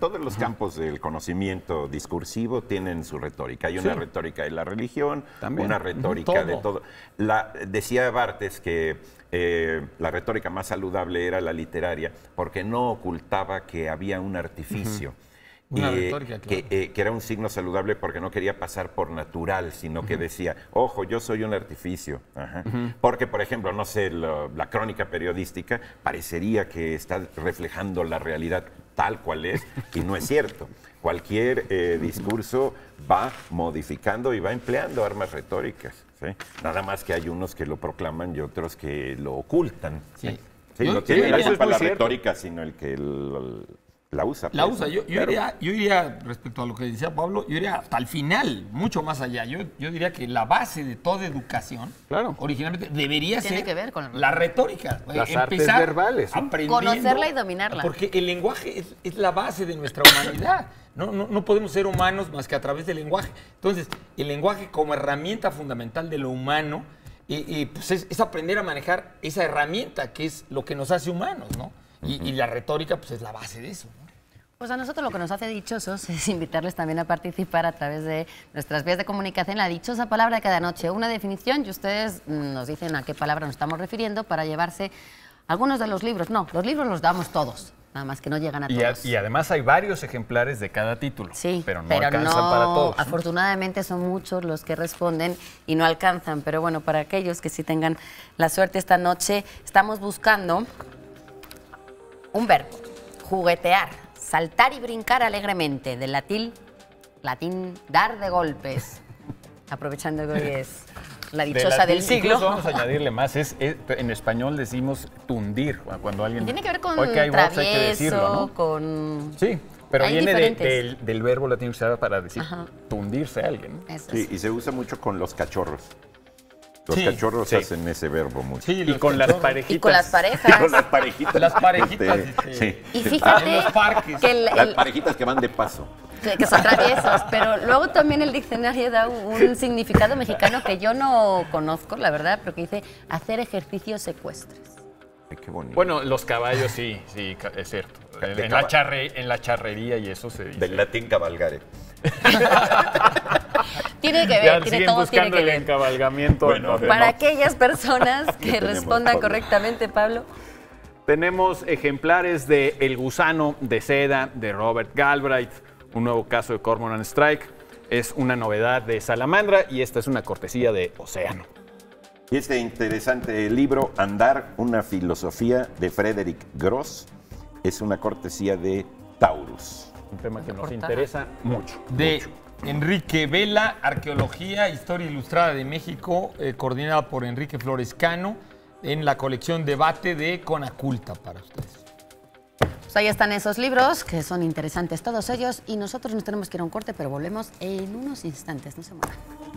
todos los campos del conocimiento discursivo tienen su retórica. Hay una retórica de la religión, una retórica de todo. La, decía Bartes que... Eh, la retórica más saludable era la literaria, porque no ocultaba que había un artificio. Una eh, eh, que, era un signo saludable porque no quería pasar por natural, sino que decía, ojo, yo soy un artificio. Porque, por ejemplo, no sé, la, crónica periodística parecería que está reflejando la realidad tal cual es y no es cierto. Cualquier eh, discurso va modificando y va empleando armas retóricas. Nada más que hay unos que lo proclaman y otros que lo ocultan. Sí. ¿sí? no tiene la culpa la retórica, sino el que la usa. Pues, la usa. Yo, yo, respecto a lo que decía Pablo, yo iría hasta el final, mucho más allá. Yo, yo diría que la base de toda educación, originalmente, debería ser la retórica. Eh, Las artes verbales. Conocerla y dominarla. Porque el lenguaje es, la base de nuestra humanidad. No, podemos ser humanos más que a través del lenguaje. Entonces, el lenguaje como herramienta fundamental de lo humano, y eh, eh, pues es, aprender a manejar esa herramienta que es lo que nos hace humanos, ¿no? Y, y, la retórica pues es la base de eso. Pues a nosotros lo que nos hace dichosos es invitarles también a participar a través de nuestras vías de comunicación, la dichosa palabra de cada noche, una definición y ustedes mm, nos dicen a qué palabra nos estamos refiriendo para llevarse algunos de los libros. No, los libros los damos todos, nada más que no llegan a todos. y además hay varios ejemplares de cada título, sí, pero no alcanzan para todos. Afortunadamente son muchos los que responden y no alcanzan, pero bueno, para aquellos que sí tengan la suerte esta noche, estamos buscando un verbo, juguetear saltar y brincar alegremente, del latín, latín dar de golpes, aprovechando que hoy es la dichosa del siglo. Vamos a añadirle más, es, en español decimos tundir, cuando alguien... tiene que ver con un travieso, con... Sí, pero viene del, verbo latín usado para decir tundirse a alguien. Sí, y se usa mucho con los cachorros. Los cachorros hacen ese verbo mucho. Sí, y con las parejitas. Y con las parejas. Y con las parejitas. las parejitas. Este, y fíjate. Que las parejitas que van de paso que son traviesos, pero luego también el diccionario da un significado mexicano que yo no conozco, la verdad, pero que dice hacer ejercicios secuestres. Ay, qué bonito. Bueno, los caballos sí, sí, es cierto. En, la charre, en, la charrería y eso se dice. Del latín cabalgare. tiene que ver, tiene, todo tiene que ver. El encabalgamiento. para aquellas personas que respondan correctamente, Pablo. Tenemos ejemplares de El gusano de seda de Robert Galbraith, un nuevo caso de Cormoran Strike, es una novedad de Salamandra y esta es una cortesía de Océano. Y este interesante libro, Andar, una filosofía de Frederick Gross, es una cortesía de Taurus. Un tema que nos interesa mucho. De mucho. Enrique Vela, Arqueología, Historia Ilustrada de México, eh, coordinada por Enrique Florescano, en la colección Debate de Conaculta para ustedes. Pues ahí están esos libros, que son interesantes todos ellos, y nosotros nos tenemos que ir a un corte, pero volvemos en unos instantes, no se muevan.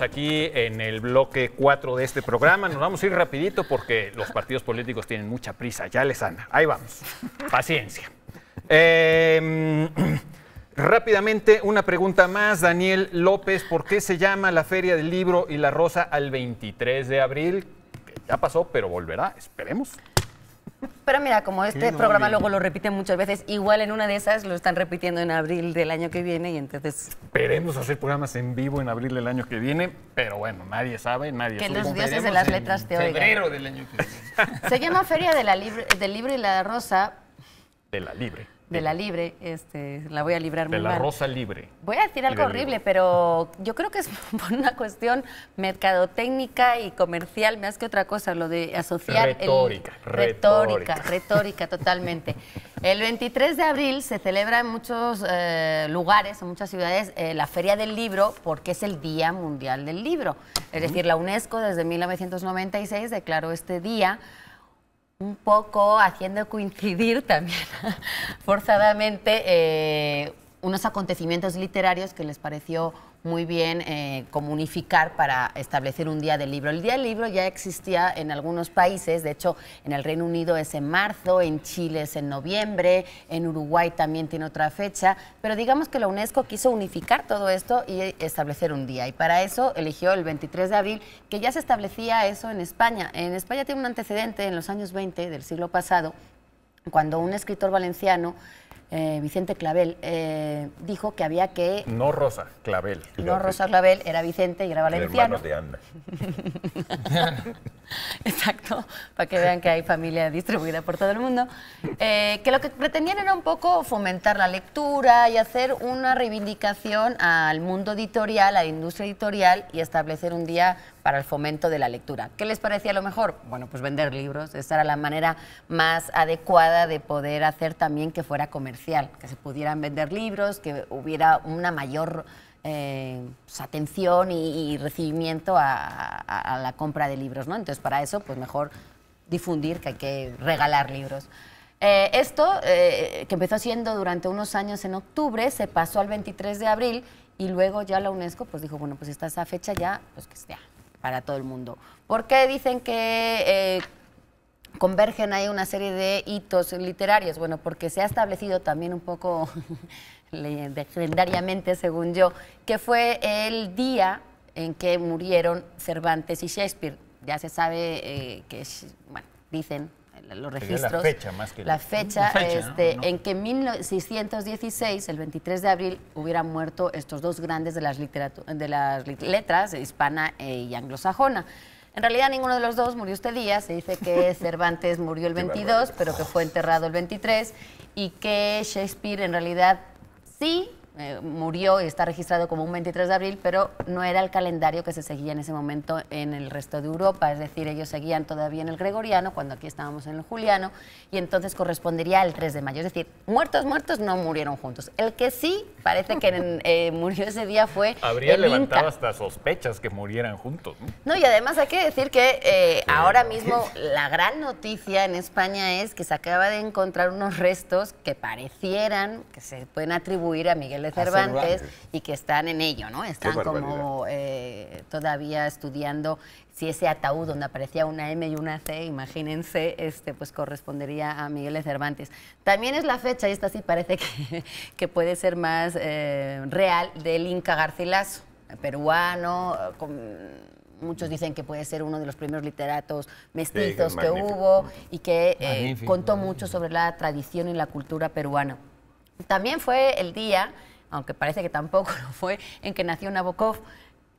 aquí en el bloque 4 de este programa. Nos vamos a ir rapidito porque los partidos políticos tienen mucha prisa. Ya les anda. Ahí vamos. Paciencia. Em, rápidamente, una pregunta más, Daniel López. ¿Por qué se llama la Feria del Libro y la Rosa al 23 de abril? Ya pasó, pero volverá, esperemos. Pero mira, como este programa luego lo repiten muchas veces, igual en una de esas lo están repitiendo en abril del año que viene y entonces... Esperemos hacer programas en vivo en abril del año que viene, pero bueno, nadie sabe, nadie Que los dioses de las letras te oigan. febrero del año que viene. Se llama Feria de la Libre, del Libro y la Rosa. De la Libre de la libre, este, la voy a librar De la rosa libre. Voy a decir algo horrible, pero yo creo que es por una cuestión mercadotécnica y comercial, más que otra cosa, lo de asociar... Retórica. retórica, retórica, retórica totalmente. El 23 de abril se celebra en muchos eh, lugares, en muchas ciudades, eh, la Feria del Libro, porque es el Día Mundial del Libro. Es decir, la UNESCO desde 1996 declaró este día un poco haciendo coincidir también forzadamente eh, unos acontecimientos literarios que les pareció muy bien eh, comunicar para establecer un día del libro. El día del libro ya existía en algunos países, de hecho en el Reino Unido es en marzo, en Chile es en noviembre, en Uruguay también tiene otra fecha, pero digamos que la UNESCO quiso unificar todo esto y establecer un día. Y para eso eligió el 23 de abril, que ya se establecía eso en España. En España tiene un antecedente en los años 20 del siglo pasado, cuando un escritor valenciano eh, Vicente Clavel, eh, dijo que había que... No Rosa, Clavel. No Rosa Clavel, era Vicente y era valenciano. de Ana. Exacto, para que vean que hay familia distribuida por todo el mundo. Eh, que lo que pretendían era un poco fomentar la lectura y hacer una reivindicación al mundo editorial, a la industria editorial y establecer un día para el fomento de la lectura. ¿Qué les parecía lo mejor? Bueno, pues vender libros. Esa era la manera más adecuada de poder hacer también que fuera comercial, que se pudieran vender libros, que hubiera una mayor eh, pues, atención y, recibimiento a, la compra de libros, ¿no? Entonces, para eso, pues mejor difundir que hay que regalar libros. Eh, esto, eh, que empezó siendo durante unos años en octubre, se pasó al 23 de abril y luego ya la UNESCO pues dijo, bueno, pues está esa fecha ya, pues que sea para todo el mundo. ¿Por qué dicen que convergen ahí una serie de hitos literarios? Bueno, porque se ha establecido también un poco legendariamente según yo, que fue el día en que murieron Cervantes y Shakespeare. Ya se sabe eh, que, bueno, dicen eh, los registros. La fecha más que la, fecha, fecha este, en que en 1616, el 23 de abril, hubieran muerto estos dos grandes de las, de las letras, hispana y e anglosajona. En realidad ninguno de los dos murió este día, se dice que Cervantes murió el 22, pero que fue enterrado el 23 y que Shakespeare en realidad sí eh, murió y está registrado como un 23 de abril, pero no era el calendario que se seguía en ese momento en el resto de Europa, es decir, ellos seguían todavía en el gregoriano, cuando aquí estábamos en el juliano, y entonces correspondería al 3 de mayo. Es decir, muertos, muertos no murieron juntos. El que sí parece que eh, murió ese día fue. Habría levantado hasta sospechas que murieran juntos. No, y además hay que decir que eh, ahora mismo la gran noticia en España es que se acaba de encontrar unos restos que parecieran que se pueden atribuir a Miguel de Cervantes, y que están en ello, ¿no? Están como eh, todavía estudiando si ese ataúd donde aparecía una M y una C, imagínense, este, pues correspondería a Miguel de Cervantes. También es la fecha, y esta sí parece que, que puede ser más eh, real, del Inca Garcilaso, peruano, con muchos dicen que puede ser uno de los primeros literatos mestizos que, hubo y que eh, contó mucho sobre la tradición y la cultura peruana. También fue el día aunque parece que tampoco lo fue, en que nació Nabokov.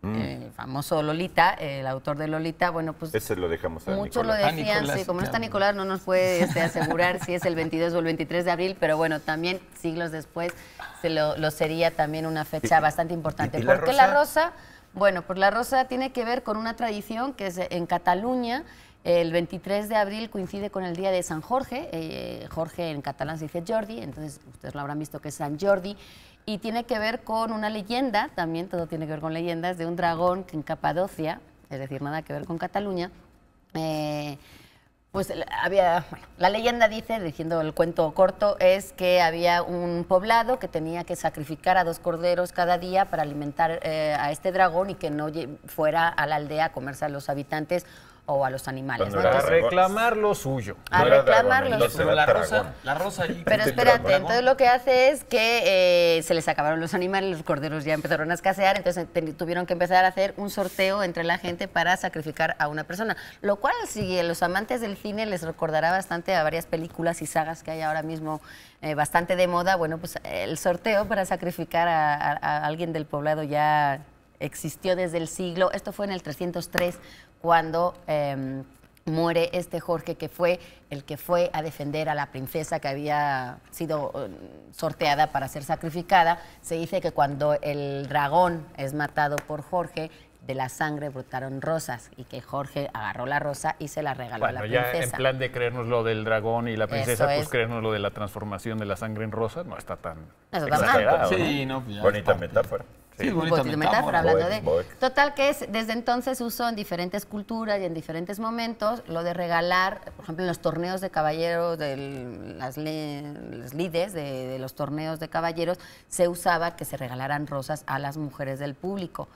Mm. el famoso Lolita, el autor de Lolita, bueno, pues... Ese lo dejamos a Muchos lo decían, como no está Nicolás, no nos puede este, asegurar si es el 22 o el 23 de abril, pero bueno, también siglos después se lo, sería también una fecha bastante importante. ¿Por la porque rosa? la rosa, bueno, pues la rosa tiene que ver con una tradición que es en Cataluña, el 23 de abril coincide con el día de San Jorge. Eh, Jorge en catalán se dice Jordi, entonces ustedes lo habrán visto que es San Jordi y tiene que ver con una leyenda, también todo tiene que ver con leyendas, de un dragón que en Capadocia, es decir, nada que ver con Cataluña, eh, pues había, la leyenda dice, diciendo el cuento corto, es que había un poblado que tenía que sacrificar a dos corderos cada día para alimentar eh, a este dragón y que no fuera a la aldea a comerse a los habitantes o a los animales. A reclamar lo suyo. A reclamar lo suyo. la rosa, la rosa Pero espérate, entonces lo que hace es que eh, se les acabaron los animales, los corderos ya empezaron a escasear, entonces tuvieron que empezar a hacer un sorteo entre la gente para sacrificar a una persona. Lo cual, si a los amantes del cine les recordará bastante a varias películas y sagas que hay ahora mismo eh, bastante de moda, bueno, pues el sorteo para sacrificar a alguien del poblado ya existió desde el siglo, esto fue en el 303, cuando em, muere este Jorge, que fue el que fue a defender a la princesa que había sido em, sorteada para ser sacrificada. Se dice que cuando el dragón es matado por Jorge, de la sangre brotaron rosas y que Jorge agarró la rosa y se la regaló a la princesa. Ya en plan de creernos lo del dragón y la princesa, pues creernos lo de la transformación de la sangre en rosa no está tan, exagerado. Pues, bonita metáfora. Sí, hablando de... Total que es, desde entonces uso en diferentes culturas y en diferentes momentos lo de regalar, por ejemplo, en los torneos de caballeros, de las, las lides de los torneos de caballeros, se usaba que se regalaran rosas a las mujeres del público.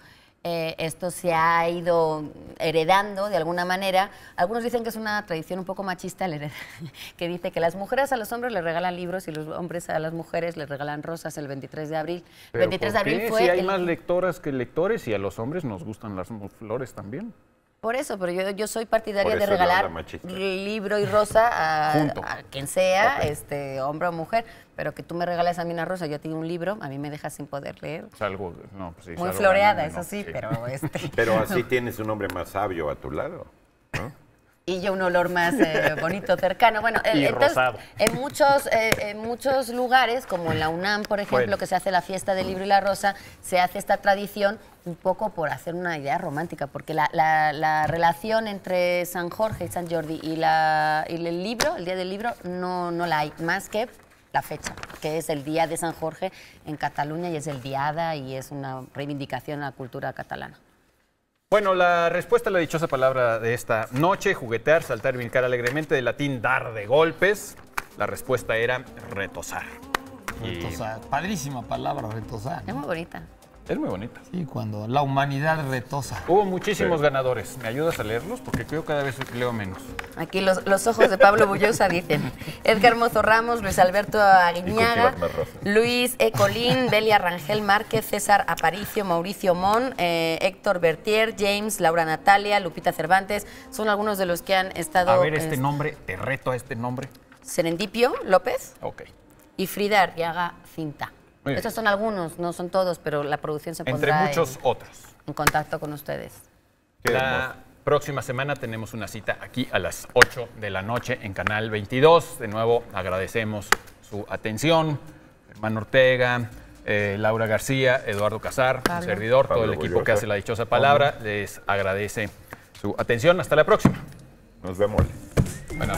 Eh, esto se ha ido heredando de alguna manera. Algunos dicen que es una tradición un poco machista, que dice que las mujeres a los hombres les regalan libros y los hombres a las mujeres les regalan rosas el 23 de abril. 23 abril si hay más lectoras que lectores y a los hombres nos gustan las flores también. Por eso, pero yo, yo soy partidaria de regalar libro y rosa a, quien sea, este hombre o mujer, pero que tú me regales a mí una rosa, yo tengo un libro, a mí me dejas sin poder leer. Es pues no, sí, Muy floreada, eso sí, pero este. Pero así tienes un hombre más sabio a tu lado y ya un olor más eh, bonito, cercano. Bueno, eh, entonces, en muchos, eh, en muchos lugares, como en la UNAM, por ejemplo, que se hace la fiesta del libro y la rosa, se hace esta tradición un poco por hacer una idea romántica, porque la, relación entre San Jorge y San Jordi y, la, el libro, el día del libro, no, no la hay, más que la fecha, que es el día de San Jorge en Cataluña y es el diada y es una reivindicación a la cultura catalana. Bueno, la respuesta a la dichosa palabra de esta noche, juguetear, saltar y brincar alegremente, de latín dar de golpes, la respuesta era retosar. Retosar. Padrísima palabra, retosar. Es muy bonita. Es muy bonita. Sí, cuando la humanidad retosa. Hubo muchísimos ganadores. ¿Me ayudas a leerlos? Porque creo cada vez leo menos. Aquí los, ojos de Pablo Bullosa dicen Edgar Mozo Ramos, Luis Alberto Aguiñaga, Luis e. Colín, Delia Rangel Márquez, César Aparicio, Mauricio Mon, eh, Héctor Bertier, James, Laura Natalia, Lupita Cervantes. Son algunos de los que han estado... A ver este eh, nombre, te reto a este nombre. Serendipio López. Ok. Y Frida Arriaga Cinta. Estos son algunos, no son todos, pero la producción se Entre muchos otros. en contacto con ustedes. La próxima semana tenemos una cita aquí a las 8 de la noche en Canal 22. De nuevo, agradecemos su atención. Hermano Ortega, eh, Laura García, Eduardo Casar, servidor, todo el equipo que hace la dichosa palabra, les agradece su atención. Hasta la próxima. Nos vemos. Bueno.